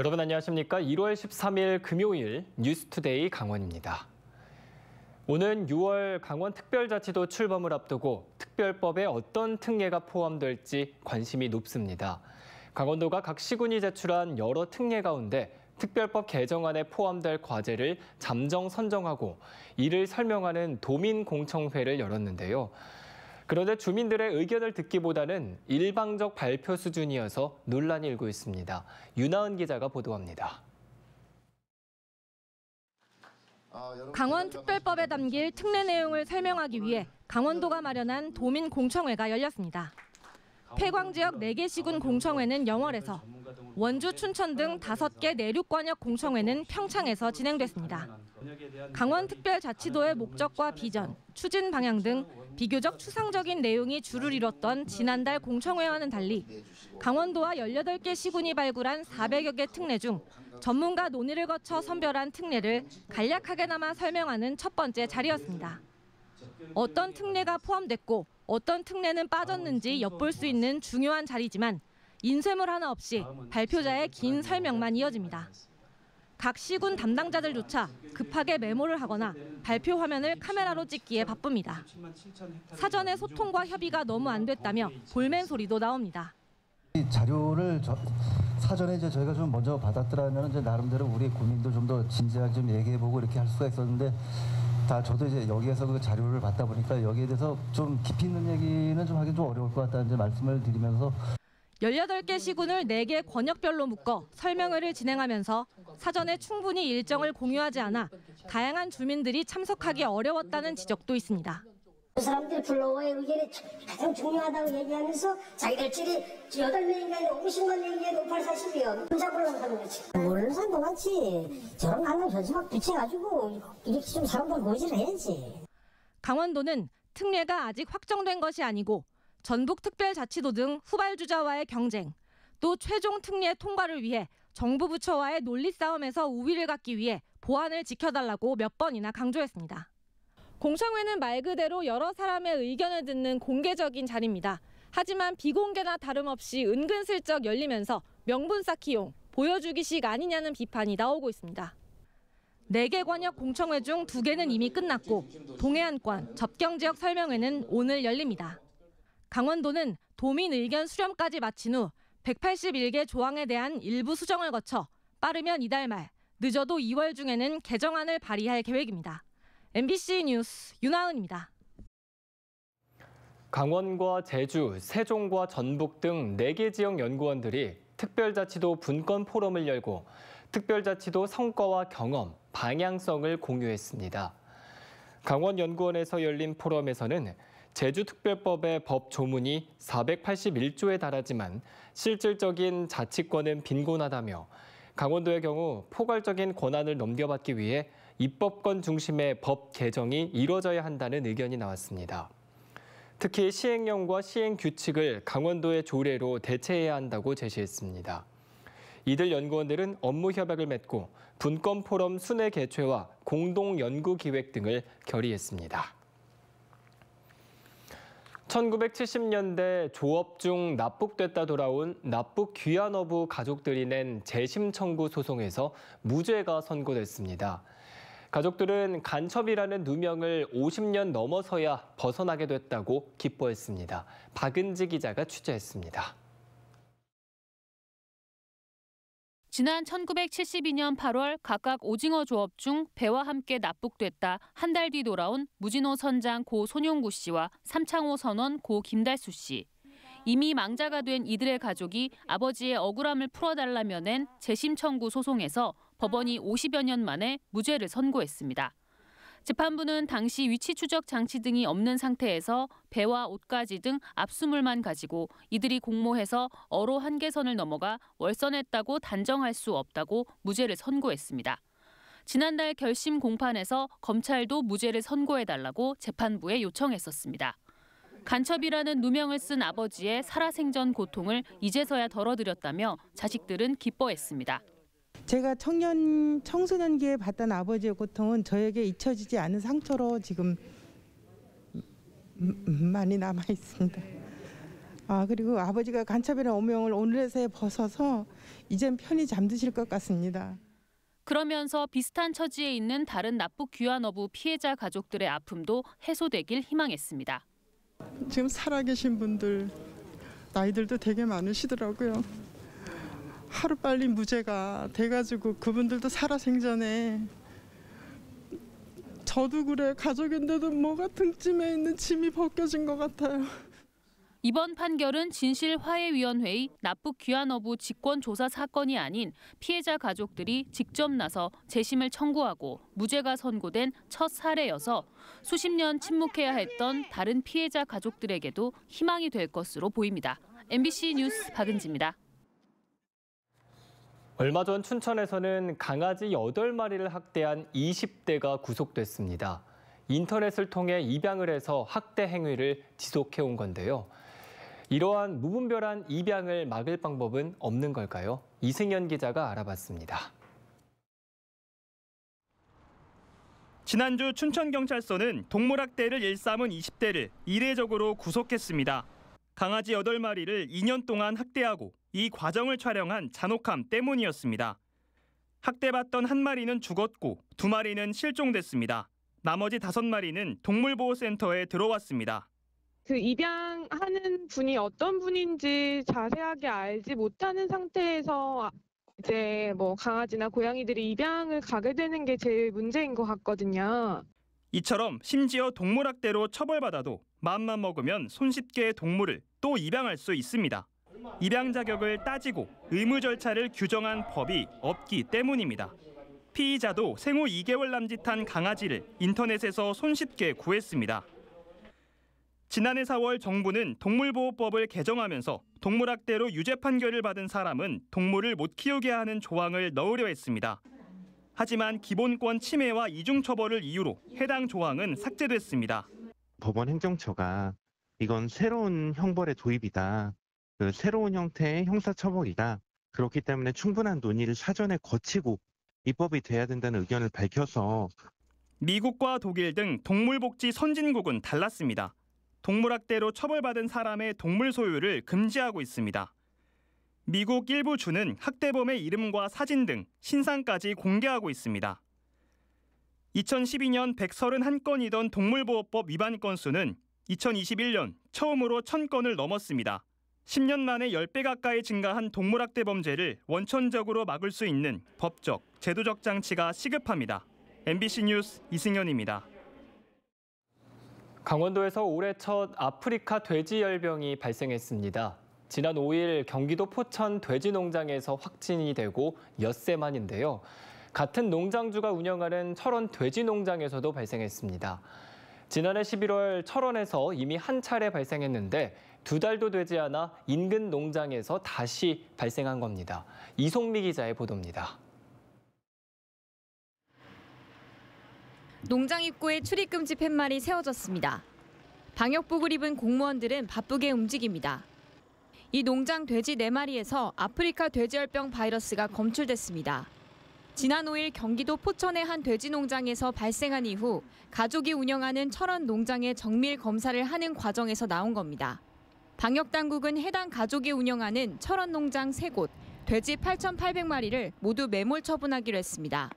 여러분 안녕하십니까? 1월 13일 금요일 뉴스투데이 강원입니다. 오는 6월 강원특별자치도 출범을 앞두고 특별법에 어떤 특례가 포함될지 관심이 높습니다. 강원도가 각 시군이 제출한 여러 특례 가운데 특별법 개정안에 포함될 과제를 잠정 선정하고 이를 설명하는 도민공청회를 열었는데요. 그러자 주민들의 의견을 듣기보다는 일방적 발표 수준이어서 논란이 일고 있습니다. 윤하은 기자가 보도합니다. 강원특별법에 담길 특례 내용을 설명하기 위해 강원도가 마련한 도민공청회가 열렸습니다. 폐광지역 4개 시군 공청회는 영월에서, 원주, 춘천 등 5개 내륙권역 공청회는 평창에서 진행됐습니다. 강원특별자치도의 목적과 비전, 추진 방향 등 비교적 추상적인 내용이 주를 이뤘던 지난달 공청회와는 달리 강원도와 18개 시군이 발굴한 400여 개 특례 중 전문가 논의를 거쳐 선별한 특례를 간략하게나마 설명하는 첫 번째 자리였습니다. 어떤 특례가 포함됐고 어떤 특례는 빠졌는지 엿볼 수 있는 중요한 자리지만 인쇄물 하나 없이 발표자의 긴 설명만 이어집니다. 각 시군 담당자들조차 급하게 메모를 하거나 발표 화면을 카메라로 찍기에 바쁩니다. 사전에 소통과 협의가 너무 안 됐다며 볼멘 소리도 나옵니다. 자료를 저, 사전에 이제 저희가 좀 먼저 받았더라면 이제 나름대로 우리 고민도 좀 더 진지하게 좀 얘기해보고 이렇게 할 수가 있었는데 다 저도 이제 여기에서 그 자료를 받다 보니까 여기에 대해서 좀 깊이 있는 얘기는 좀 하기 좀 어려울 것 같다는 말씀을 드리면서 18개 시군을 4개 권역별로 묶어 설명회를 진행하면서 사전에 충분히 일정을 공유하지 않아 다양한 주민들이 참석하기 어려웠다는 지적도 있습니다. 그사람들 불러와의 견이 가장 중요하다고 얘기하면서 자기들끼리 여 명인가 오십만 명이 높을 사실이요. 혼자 불러온다는 거지. 모르는 사람도 많지. 저런 강남 전시 막 붙여가지고 이렇게 좀 사람들 모지를 해야지. 강원도는 특례가 아직 확정된 것이 아니고 전북특별자치도 등 후발주자와의 경쟁, 또 최종 특례 통과를 위해 정부 부처와의 논리 싸움에서 우위를 갖기 위해 보안을 지켜달라고 몇 번이나 강조했습니다. 공청회는 말 그대로 여러 사람의 의견을 듣는 공개적인 자리입니다. 하지만 비공개나 다름없이 은근슬쩍 열리면서 명분 쌓기용, 보여주기식 아니냐는 비판이 나오고 있습니다. 4개 권역 공청회 중 2개는 이미 끝났고 동해안권, 접경지역 설명회는 오늘 열립니다. 강원도는 도민 의견 수렴까지 마친 후 181개 조항에 대한 일부 수정을 거쳐 빠르면 이달 말, 늦어도 2월 중에는 개정안을 발의할 계획입니다. MBC 뉴스 윤하은입니다. 강원과 제주, 세종과 전북 등 4개 지역 연구원들이 특별자치도 분권 포럼을 열고 특별자치도 성과와 경험, 방향성을 공유했습니다. 강원연구원에서 열린 포럼에서는 제주특별법의 법 조문이 481조에 달하지만 실질적인 자치권은 빈곤하다며 강원도의 경우 포괄적인 권한을 넘겨받기 위해 입법권 중심의 법 개정이 이뤄져야 한다는 의견이 나왔습니다. 특히 시행령과 시행규칙을 강원도의 조례로 대체해야 한다고 제시했습니다. 이들 연구원들은 업무 협약을 맺고 분권 포럼 순회 개최와 공동 연구 기획 등을 결의했습니다. 1970년대 조업 중 납북됐다 돌아온 납북 귀한어부 가족들이 낸 재심 청구 소송에서 무죄가 선고됐습니다. 가족들은 간첩이라는 누명을 50년 넘어서야 벗어나게 됐다고 기뻐했습니다. 박은지 기자가 취재했습니다. 지난 1972년 8월 각각 오징어 조업 중 배와 함께 납북됐다 한 달 뒤 돌아온 무진호 선장 고 손용구 씨와 삼창호 선원 고 김달수 씨. 이미 망자가 된 이들의 가족이 아버지의 억울함을 풀어달라며 낸 재심 청구 소송에서 법원이 50여 년 만에 무죄를 선고했습니다. 재판부는 당시 위치 추적 장치 등이 없는 상태에서 배와 옷가지 등 압수물만 가지고 이들이 공모해서 어로 한계선을 넘어가 월선했다고 단정할 수 없다고 무죄를 선고했습니다. 지난달 결심 공판에서 검찰도 무죄를 선고해달라고 재판부에 요청했었습니다. 간첩이라는 누명을 쓴 아버지의 살아생전 고통을 이제서야 덜어드렸다며 자식들은 기뻐했습니다. 제가 청년 청소년기에 봤던 아버지의 고통은 저에게 잊혀지지 않은 상처로 지금 음, 음, 많이 남아 있습니다. 아 그리고 아버지가 간첩이라는 오명을 오늘에서 벗어서 이젠 편히 잠드실 것 같습니다. 그러면서 비슷한 처지에 있는 다른 납북 귀환 어부 피해자 가족들의 아픔도 해소되길 희망했습니다. 지금 살아계신 분들 나이들도 되게 많으시더라고요. 하루빨리 무죄가 돼가지고 그분들도 살아생전에 저도 그래 가족인데도 뭐가 등짐에 있는 짐이 벗겨진 것 같아요. 이번 판결은 진실화해위원회의 납북 귀환 어부 직권 조사 사건이 아닌 피해자 가족들이 직접 나서 재심을 청구하고 무죄가 선고된 첫 사례여서 수십 년 침묵해야 했던 다른 피해자 가족들에게도 희망이 될 것으로 보입니다. MBC 뉴스 박은지입니다. 얼마 전 춘천에서는 강아지 8마리를 학대한 20대가 구속됐습니다. 인터넷을 통해 입양을 해서 학대 행위를 지속해온 건데요. 이러한 무분별한 입양을 막을 방법은 없는 걸까요? 이승현 기자가 알아봤습니다. 지난주 춘천경찰서는 동물학대를 일삼은 20대를 이례적으로 구속했습니다. 강아지 8마리를 2년 동안 학대하고 이 과정을 촬영한 잔혹함 때문이었습니다. 학대받던 한 마리는 죽었고 두 마리는 실종됐습니다. 나머지 다섯 마리는 동물보호센터에 들어왔습니다. 그 입양하는 분이 어떤 분인지 자세하게 알지 못하는 상태에서 이제 뭐 강아지나 고양이들이 입양을 가게 되는 게 제일 문제인 것 같거든요. 이처럼 심지어 동물학대로 처벌받아도 마음만 먹으면 손쉽게 동물을 또 입양할 수 있습니다. 입양 자격을 따지고 의무 절차를 규정한 법이 없기 때문입니다. 피의자도 생후 2개월 남짓한 강아지를 인터넷에서 손쉽게 구했습니다. 지난해 4월 정부는 동물보호법을 개정하면서 동물학대로 유죄 판결을 받은 사람은 동물을 못 키우게 하는 조항을 넣으려 했습니다. 하지만 기본권 침해와 이중처벌을 이유로 해당 조항은 삭제됐습니다. 법원 행정처가 이건 새로운 형벌의 도입이다. 그 새로운 형태의 형사처벌이다. 그렇기 때문에 충분한 논의를 사전에 거치고 입법이 돼야 된다는 의견을 밝혀서 미국과 독일 등 동물복지 선진국은 달랐습니다. 동물학대로 처벌받은 사람의 동물 소유를 금지하고 있습니다. 미국 일부 주는 학대범의 이름과 사진 등 신상까지 공개하고 있습니다. 2012년 131건이던 동물보호법 위반 건수는 2021년 처음으로 1000건을 넘었습니다. 10년 만에 10배 가까이 증가한 동물학대 범죄를 원천적으로 막을 수 있는 법적, 제도적 장치가 시급합니다. MBC 뉴스 이승현입니다. 강원도에서 올해 첫 아프리카 돼지 열병이 발생했습니다. 지난 5일 경기도 포천 돼지 농장에서 확진이 되고 엿새 만인데요. 같은 농장주가 운영하는 철원 돼지 농장에서도 발생했습니다. 지난해 11월 철원에서 이미 한 차례 발생했는데 두 달도 되지 않아 인근 농장에서 다시 발생한 겁니다. 이송미 기자의 보도입니다. 농장 입구에 출입금지 팻말이 세워졌습니다. 방역복을 입은 공무원들은 바쁘게 움직입니다. 이 농장 돼지 4마리에서 아프리카 돼지열병 바이러스가 검출됐습니다. 지난 5일 경기도 포천의 한 돼지 농장에서 발생한 이후 가족이 운영하는 철원 농장의 정밀 검사를 하는 과정에서 나온 겁니다. 방역당국은 해당 가족이 운영하는 철원농장 3곳, 돼지 8,800마리를 모두 매몰 처분하기로 했습니다.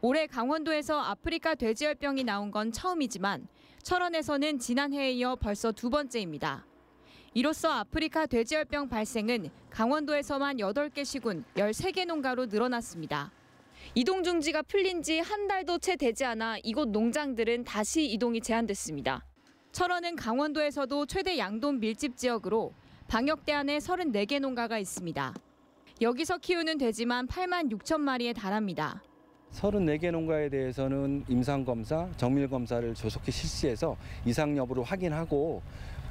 올해 강원도에서 아프리카 돼지열병이 나온 건 처음이지만 철원에서는 지난해에 이어 벌써 두 번째입니다. 이로써 아프리카 돼지열병 발생은 강원도에서만 8개 시군 13개 농가로 늘어났습니다. 이동 중지가 풀린 지 한 달도 채 되지 않아 이곳 농장들은 다시 이동이 제한됐습니다. 철원은 강원도에서도 최대 양돈 밀집 지역으로 방역 대안에 34개 농가가 있습니다. 여기서 키우는 돼지만 8만 6천 마리에 달합니다. 34개 농가에 대해서는 임상검사, 정밀검사를 조속히 실시해서 이상 여부를 확인하고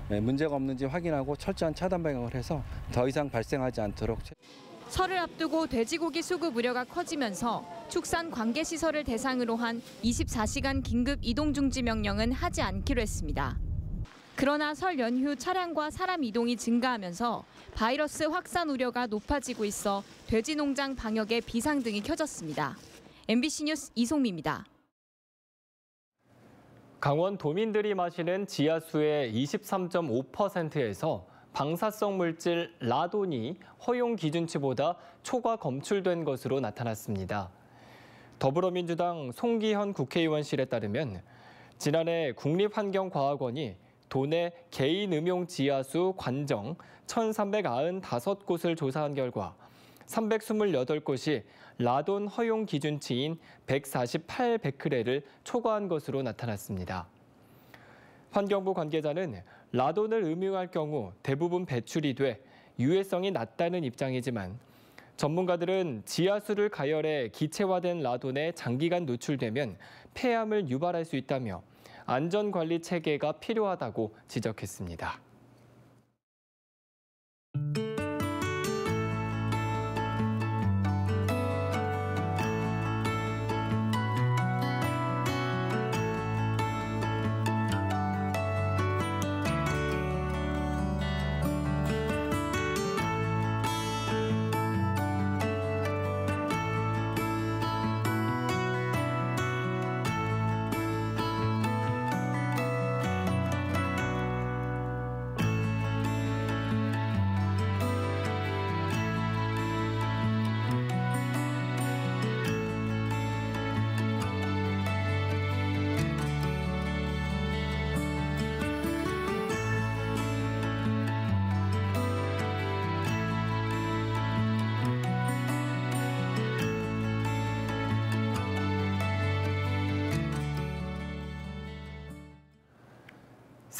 예, 문제가 없는지 확인하고 철저한 차단 방역을 해서 더 이상 발생하지 않도록 설을 앞두고 돼지고기 수급 우려가 커지면서 축산 관계시설을 대상으로 한 24시간 긴급 이동중지 명령은 하지 않기로 했습니다. 그러나 설 연휴 차량과 사람 이동이 증가하면서 바이러스 확산 우려가 높아지고 있어 돼지 농장 방역에 비상등이 켜졌습니다. MBC 뉴스 이송미입니다. 강원 도민들이 마시는 지하수의 23.5%에서 방사성 물질 라돈이 허용 기준치보다 초과 검출된 것으로 나타났습니다. 더불어민주당 송기현 국회의원실에 따르면 지난해 국립환경과학원이 도내 개인 음용 지하수 관정 1,395곳을 조사한 결과 328곳이 라돈 허용 기준치인 148베크레를 초과한 것으로 나타났습니다. 환경부 관계자는 라돈을 음유할 경우 대부분 배출이 돼 유해성이 낮다는 입장이지만 전문가들은 지하수를 가열해 기체화된 라돈에 장기간 노출되면 폐암을 유발할 수 있다며 안전관리 체계가 필요하다고 지적했습니다.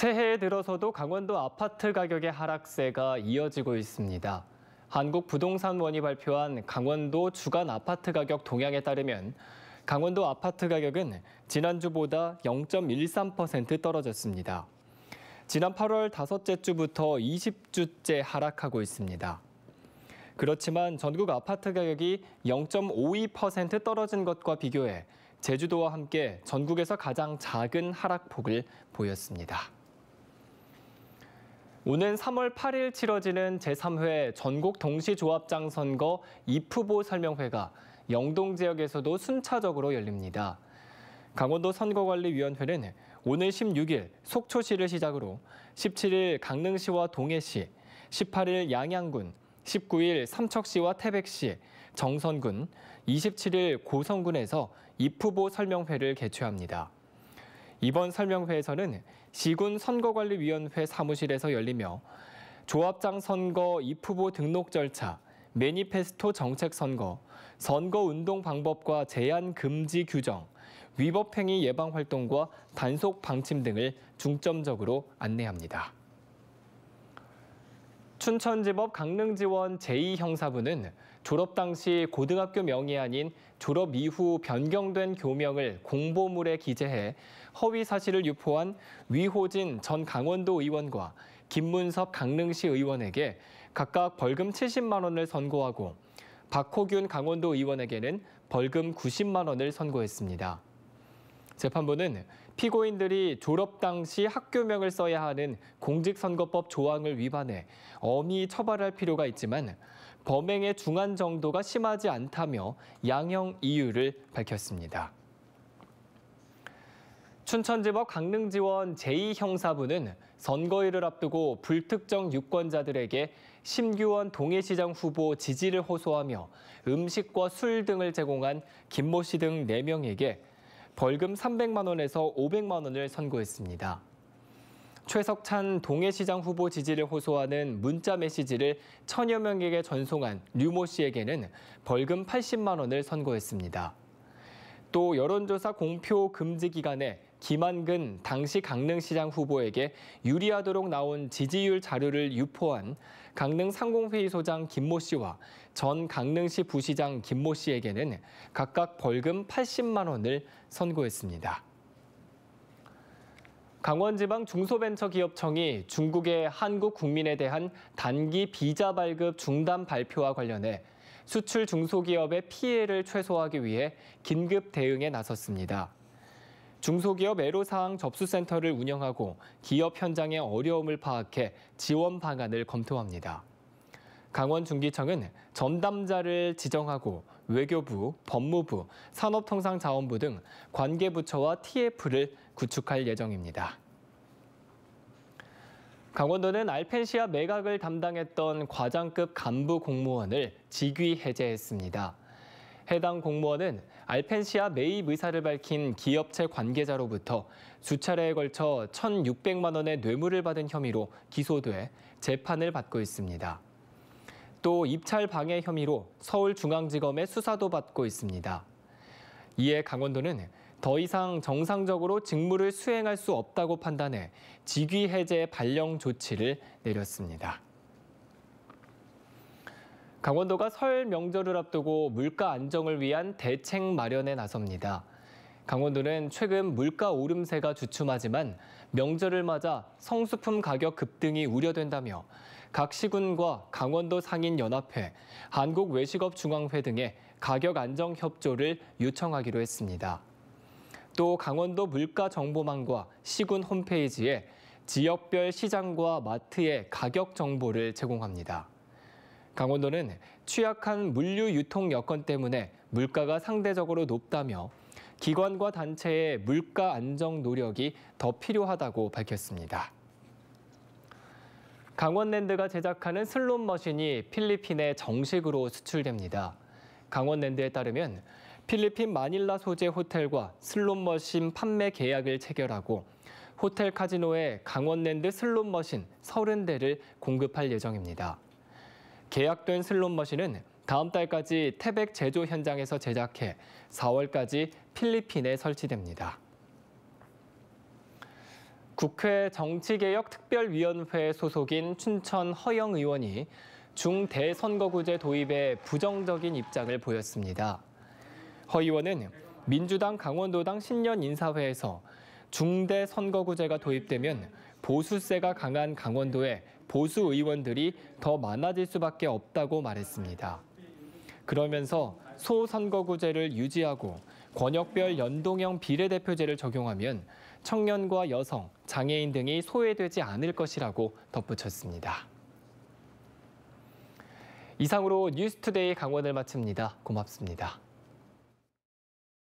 새해에 들어서도 강원도 아파트 가격의 하락세가 이어지고 있습니다. 한국부동산원이 발표한 강원도 주간 아파트 가격 동향에 따르면 강원도 아파트 가격은 지난주보다 0.13% 떨어졌습니다. 지난 8월 다섯째 주부터 20주째 하락하고 있습니다. 그렇지만 전국 아파트 가격이 0.52% 떨어진 것과 비교해 제주도와 함께 전국에서 가장 작은 하락폭을 보였습니다. 오는 3월 8일 치러지는 제3회 전국 동시조합장 선거 입후보 설명회가 영동 지역에서도 순차적으로 열립니다. 강원도 선거관리위원회는 오늘 16일 속초시를 시작으로 17일 강릉시와 동해시, 18일 양양군, 19일 삼척시와 태백시, 정선군, 27일 고성군에서 입후보 설명회를 개최합니다. 이번 설명회에서는 시군 선거관리위원회 사무실에서 열리며 조합장 선거 입후보 등록 절차, 매니페스토 정책 선거, 선거 운동 방법과 제한 금지 규정, 위법 행위 예방 활동과 단속 방침 등을 중점적으로 안내합니다. 춘천지법 강릉지원 제2형사부는 졸업 당시 고등학교 명이 아닌 졸업 이후 변경된 교명을 공보물에 기재해 허위 사실을 유포한 위호진 전 강원도 의원과 김문섭 강릉시 의원에게 각각 벌금 70만 원을 선고하고 박호균 강원도 의원에게는 벌금 90만 원을 선고했습니다. 재판부는 피고인들이 졸업 당시 학교명을 써야 하는 공직선거법 조항을 위반해 엄히 처벌할 필요가 있지만 범행의 중한 정도가 심하지 않다며 양형 이유를 밝혔습니다. 춘천지법 강릉지원 제2형사부는 선거일을 앞두고 불특정 유권자들에게 심규원 동해시장 후보 지지를 호소하며 음식과 술 등을 제공한 김모 씨 등 4명에게 벌금 300만 원에서 500만 원을 선고했습니다. 최석찬 동해시장 후보 지지를 호소하는 문자 메시지를 천여 명에게 전송한 류모 씨에게는 벌금 80만 원을 선고했습니다. 또 여론조사 공표 금지 기간에 김한근 당시 강릉시장 후보에게 유리하도록 나온 지지율 자료를 유포한 강릉 상공회의 소장 김모 씨와 전 강릉시 부시장 김모 씨에게는 각각 벌금 80만 원을 선고했습니다. 강원지방 중소벤처기업청이 중국의 한국 국민에 대한 단기 비자 발급 중단 발표와 관련해 수출 중소기업의 피해를 최소화하기 위해 긴급 대응에 나섰습니다. 중소기업 애로사항 접수센터를 운영하고 기업 현장의 어려움을 파악해 지원 방안을 검토합니다. 강원중기청은 전담자를 지정하고 외교부, 법무부, 산업통상자원부 등 관계부처와 TF를 구축할 예정입니다. 강원도는 알펜시아 매각을 담당했던 과장급 간부 공무원을 직위 해제했습니다. 해당 공무원은 알펜시아 매입 의사를 밝힌 기업체 관계자로부터 수차례에 걸쳐 1,600만 원의 뇌물을 받은 혐의로 기소돼 재판을 받고 있습니다. 또 입찰 방해 혐의로 서울중앙지검의 수사도 받고 있습니다. 이에 강원도는 더 이상 정상적으로 직무를 수행할 수 없다고 판단해 직위 해제 발령 조치를 내렸습니다. 강원도가 설 명절을 앞두고 물가 안정을 위한 대책 마련에 나섭니다. 강원도는 최근 물가 오름세가 주춤하지만 명절을 맞아 성수품 가격 급등이 우려된다며 각 시군과 강원도 상인연합회, 한국외식업중앙회 등의 가격 안정 협조를 요청하기로 했습니다. 또 강원도 물가정보망과 시군 홈페이지에 지역별 시장과 마트의 가격 정보를 제공합니다. 강원도는 취약한 물류 유통 여건 때문에 물가가 상대적으로 높다며 기관과 단체의 물가 안정 노력이 더 필요하다고 밝혔습니다. 강원랜드가 제작하는 슬롯 머신이 필리핀에 정식으로 수출됩니다. 강원랜드에 따르면 필리핀 마닐라 소재 호텔과 슬롯 머신 판매 계약을 체결하고 호텔 카지노에 강원랜드 슬롯 머신 30대를 공급할 예정입니다. 계약된 슬롯 머신은 다음 달까지 태백 제조 현장에서 제작해 4월까지 필리핀에 설치됩니다. 국회 정치개혁특별위원회 소속인 춘천 허영 의원이 중대선거구제 도입에 부정적인 입장을 보였습니다. 허 의원은 민주당 강원도당 신년 인사회에서 중대선거구제가 도입되면 보수세가 강한 강원도에 보수 의원들이 더 많아질 수밖에 없다고 말했습니다. 그러면서 소선거구제를 유지하고 권역별 연동형 비례대표제를 적용하면 청년과 여성, 장애인 등이 소외되지 않을 것이라고 덧붙였습니다. 이상으로 뉴스투데이 강원을 마칩니다. 고맙습니다.